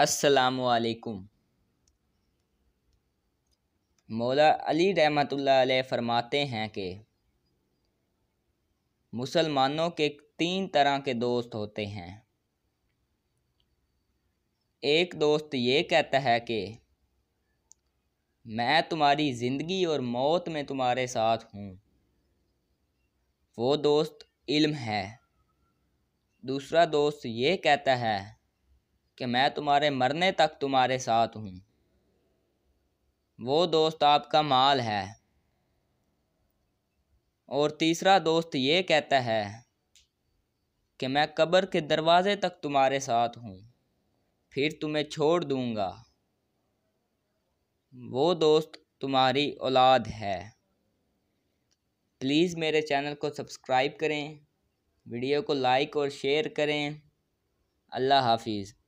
असलकुम मौला अली रहमत फरमाते हैं कि मुसलमानों के तीन तरह के दोस्त होते हैं एक दोस्त ये कहता है कि मैं तुम्हारी ज़िंदगी और मौत में तुम्हारे साथ हूँ वो दोस्त इल्म है दूसरा दोस्त ये कहता है कि मैं तुम्हारे मरने तक तुम्हारे साथ हूँ वो दोस्त आपका माल है और तीसरा दोस्त ये कहता है कि मैं कब्र के दरवाज़े तक तुम्हारे साथ हूँ फिर तुम्हें छोड़ दूँगा वो दोस्त तुम्हारी औलाद है प्लीज़ मेरे चैनल को सब्सक्राइब करें वीडियो को लाइक और शेयर करें अल्लाह हाफिज़